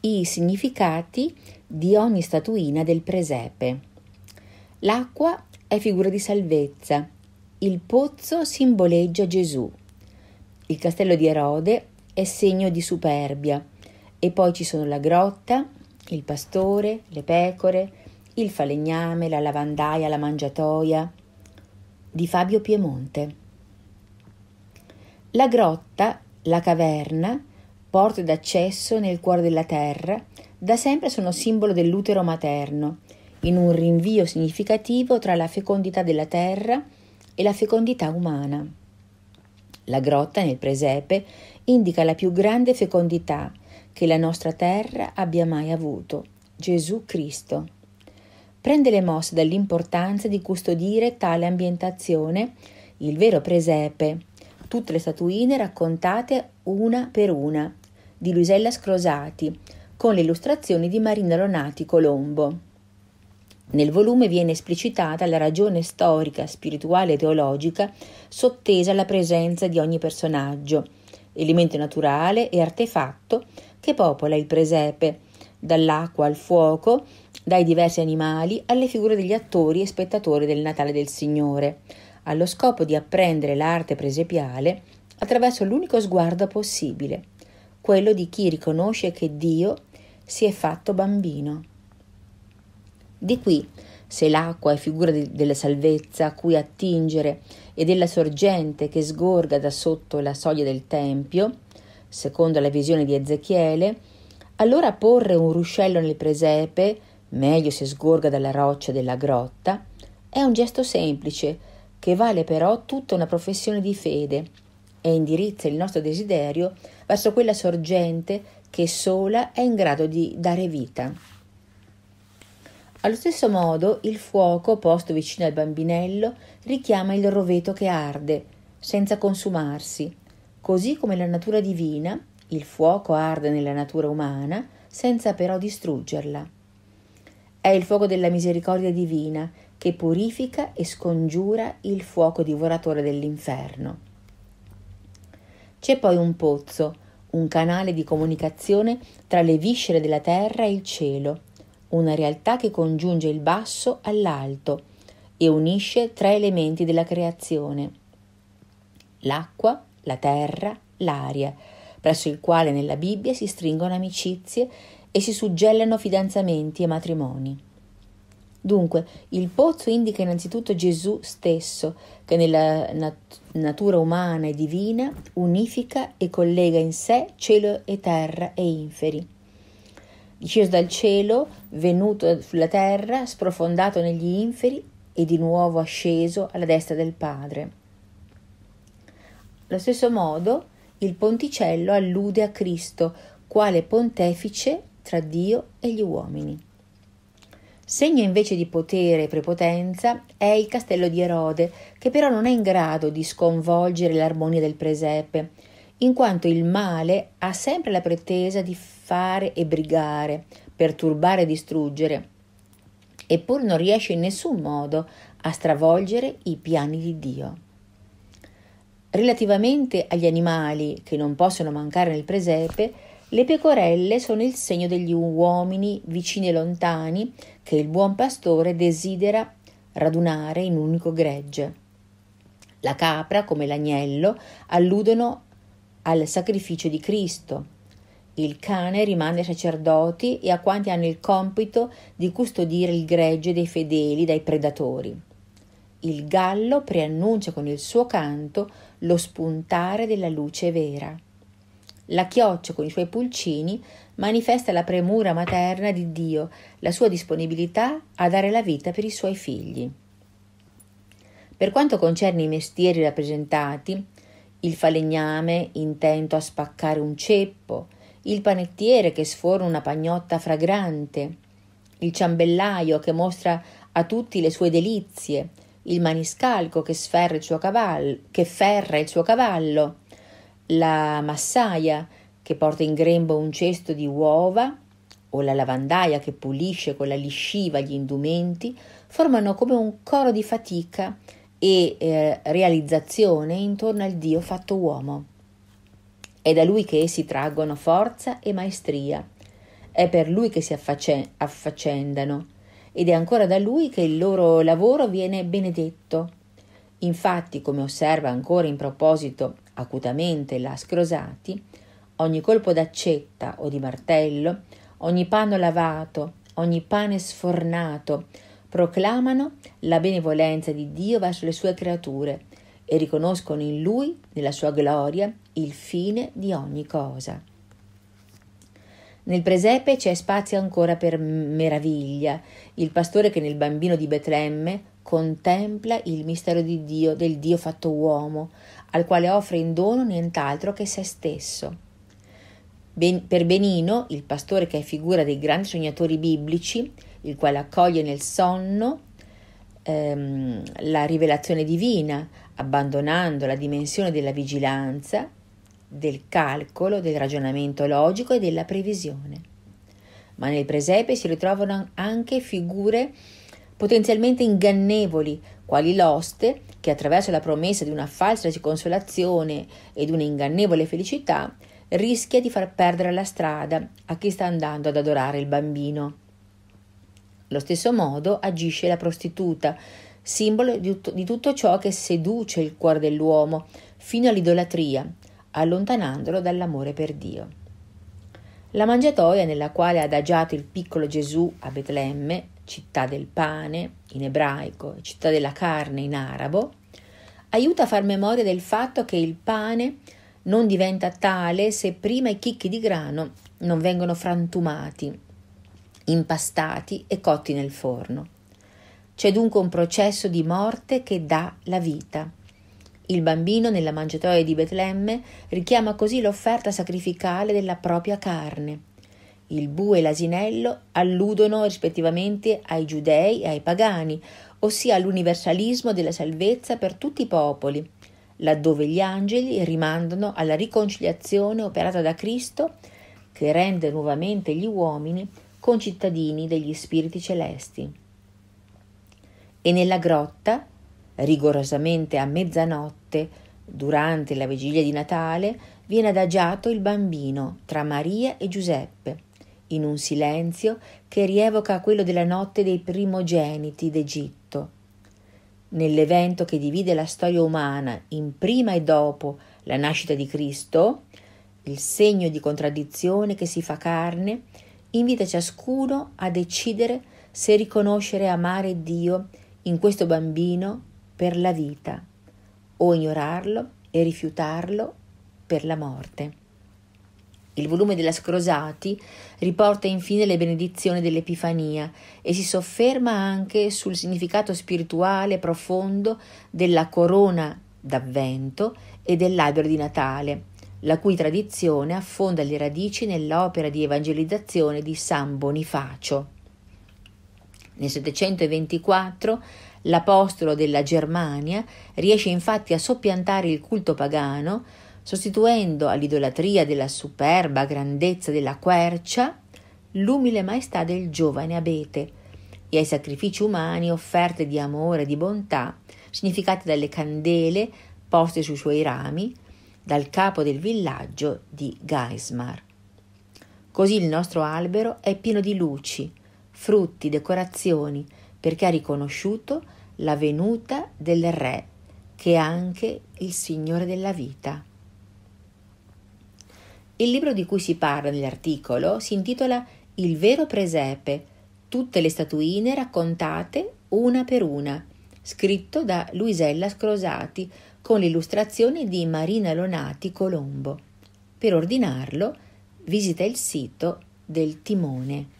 i significati di ogni statuina del presepe. L'acqua è figura di salvezza, il pozzo simboleggia Gesù, il castello di Erode è segno di superbia e poi ci sono la grotta, il pastore, le pecore, il falegname, la lavandaia, la mangiatoia di Fabio Piemonte. La grotta, la caverna, porte d'accesso nel cuore della terra, da sempre sono simbolo dell'utero materno, in un rinvio significativo tra la fecondità della terra e la fecondità umana. La grotta nel presepe indica la più grande fecondità che la nostra terra abbia mai avuto, Gesù Cristo. Prende le mosse dall'importanza di custodire tale ambientazione, il vero presepe, tutte le statuine raccontate una per una, di Luisella Scrosati, con le illustrazioni di Marina Ronati Colombo. Nel volume viene esplicitata la ragione storica, spirituale e teologica sottesa alla presenza di ogni personaggio, elemento naturale e artefatto che popola il presepe, dall'acqua al fuoco, dai diversi animali alle figure degli attori e spettatori del Natale del Signore, allo scopo di apprendere l'arte presepiale attraverso l'unico sguardo possibile, quello di chi riconosce che Dio si è fatto bambino. Di qui, se l'acqua è figura de- della salvezza a cui attingere e della sorgente che sgorga da sotto la soglia del Tempio, secondo la visione di Ezechiele, allora porre un ruscello nel presepe, meglio se sgorga dalla roccia della grotta, è un gesto semplice che vale però tutta una professione di fede e indirizza il nostro desiderio verso quella sorgente che sola è in grado di dare vita. Allo stesso modo il fuoco posto vicino al bambinello richiama il roveto che arde, senza consumarsi, così come la natura divina, il fuoco arde nella natura umana, senza però distruggerla. È il fuoco della misericordia divina che purifica e scongiura il fuoco divoratore dell'inferno. C'è poi un pozzo, un canale di comunicazione tra le viscere della terra e il cielo, una realtà che congiunge il basso all'alto e unisce tre elementi della creazione. L'acqua, la terra, l'aria, presso il quale nella Bibbia si stringono amicizie e si suggellano fidanzamenti e matrimoni. Dunque, il pozzo indica innanzitutto Gesù stesso, che nella nat- natura umana e divina unifica e collega in sé cielo e terra e inferi. Disceso dal cielo, venuto sulla terra, sprofondato negli inferi e di nuovo asceso alla destra del Padre. Allo stesso modo, il ponticello allude a Cristo quale pontefice tra Dio e gli uomini. Segno invece di potere e prepotenza è il castello di Erode, che però non è in grado di sconvolgere l'armonia del presepe, in quanto il male ha sempre la pretesa di fare e brigare, perturbare e distruggere, eppur non riesce in nessun modo a stravolgere i piani di Dio. Relativamente agli animali che non possono mancare nel presepe, le pecorelle sono il segno degli uomini vicini e lontani che il buon pastore desidera radunare in un unico gregge. La capra, come l'agnello, alludono al sacrificio di Cristo. Il cane rimane ai sacerdoti e a quanti hanno il compito di custodire il gregge dei fedeli dai predatori. Il gallo preannuncia con il suo canto lo spuntare della luce vera. La chioccia con i suoi pulcini, manifesta la premura materna di Dio, la sua disponibilità a dare la vita per i suoi figli. Per quanto concerne i mestieri rappresentati, il falegname intento a spaccare un ceppo, il panettiere che sfora una pagnotta fragrante, il ciambellaio che mostra a tutti le sue delizie, il maniscalco che, il cavallo, che ferra il suo cavallo, la massaia che porta in grembo un cesto di uova o la lavandaia che pulisce con la lisciva gli indumenti formano come un coro di fatica e eh, realizzazione intorno al Dio fatto uomo. È da lui che essi traggono forza e maestria, è per lui che si affaccendano ed è ancora da lui che il loro lavoro viene benedetto. Infatti, come osserva ancora in proposito acutamente la scrosati, ogni colpo d'accetta o di martello, ogni panno lavato, ogni pane sfornato, proclamano la benevolenza di Dio verso le sue creature e riconoscono in Lui, nella sua gloria, il fine di ogni cosa. Nel presepe c'è spazio ancora per meraviglia. Il pastore che nel bambino di Betlemme contempla il mistero di Dio, del Dio fatto uomo, al quale offre in dono nient'altro che se stesso. Ben, per Benino, il pastore che è figura dei grandi sognatori biblici, il quale accoglie nel sonno ehm, la rivelazione divina, abbandonando la dimensione della vigilanza, del calcolo, del ragionamento logico e della previsione. Ma nel presepe si ritrovano anche figure potenzialmente ingannevoli, quali l'oste, che attraverso la promessa di una falsa consolazione ed un'ingannevole felicità, rischia di far perdere la strada a chi sta andando ad adorare il bambino. Lo stesso modo agisce la prostituta, simbolo di tutto, di tutto ciò che seduce il cuore dell'uomo fino all'idolatria, allontanandolo dall'amore per Dio. La mangiatoia nella quale ha adagiato il piccolo Gesù a Betlemme città del pane in ebraico, e città della carne in arabo, aiuta a far memoria del fatto che il pane non diventa tale se prima i chicchi di grano non vengono frantumati, impastati e cotti nel forno. C'è dunque un processo di morte che dà la vita. Il bambino nella mangiatoia di Betlemme richiama così l'offerta sacrificale della propria carne il bue e l'asinello alludono rispettivamente ai giudei e ai pagani, ossia all'universalismo della salvezza per tutti i popoli, laddove gli angeli rimandano alla riconciliazione operata da Cristo, che rende nuovamente gli uomini concittadini degli spiriti celesti. E nella grotta, rigorosamente a mezzanotte, durante la vigilia di Natale, viene adagiato il bambino tra Maria e Giuseppe, in un silenzio che rievoca quello della notte dei primogeniti d'Egitto. Nell'evento che divide la storia umana in prima e dopo la nascita di Cristo, il segno di contraddizione che si fa carne invita ciascuno a decidere se riconoscere e amare Dio in questo bambino per la vita o ignorarlo e rifiutarlo per la morte. Il volume della Scrosati riporta infine le benedizioni dell'Epifania e si sofferma anche sul significato spirituale profondo della corona d'avvento e dell'albero di Natale, la cui tradizione affonda le radici nell'opera di evangelizzazione di San Bonifacio. Nel 724 l'apostolo della Germania riesce infatti a soppiantare il culto pagano sostituendo all'idolatria della superba grandezza della quercia l'umile maestà del giovane abete e ai sacrifici umani offerte di amore e di bontà, significate dalle candele poste sui suoi rami dal capo del villaggio di Geismar. Così il nostro albero è pieno di luci, frutti, decorazioni, perché ha riconosciuto la venuta del Re, che è anche il Signore della vita. Il libro di cui si parla nell'articolo si intitola Il vero presepe, tutte le statuine raccontate una per una, scritto da Luisella Scrosati con l'illustrazione di Marina Lonati Colombo. Per ordinarlo visita il sito del Timone.